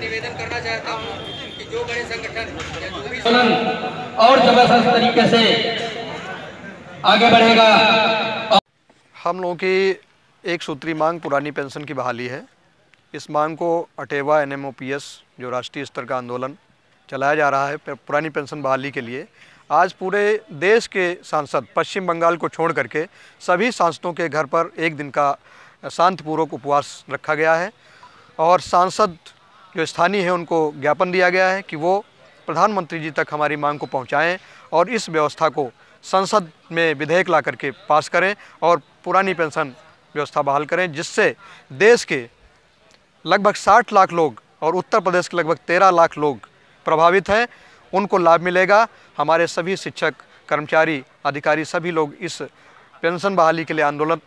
निवेदन करना चाहता हूँ कि जो बड़े संगठन और जबरदस्त तरीके से आगे बढ़ेगा हम लोगों की एक सूत्री मांग पुरानी पेंशन की बहाली है इस मांग को अटेवा एनएमओपीएस जो राष्ट्रीय स्तर का आंदोलन चलाया जा रहा है पुरानी पेंशन बहाली के लिए आज पूरे देश के सांसद पश्चिम बंगाल को छोड़ करके सभी सांसदों के घर पर एक दिन का शांतिपूर्वक उपवास रखा गया है और सांसद जो स्थानीय हैं उनको ज्ञापन दिया गया है कि वो प्रधानमंत्री जी तक हमारी मांग को पहुँचाएँ और इस व्यवस्था को संसद में विधेयक ला करके पास करें और पुरानी पेंशन व्यवस्था बहाल करें जिससे देश के लगभग 60 लाख लोग और उत्तर प्रदेश के लगभग 13 लाख लोग प्रभावित हैं उनको लाभ मिलेगा हमारे सभी शिक्षक कर्मचारी अधिकारी सभी लोग इस पेंशन बहाली के लिए आंदोलन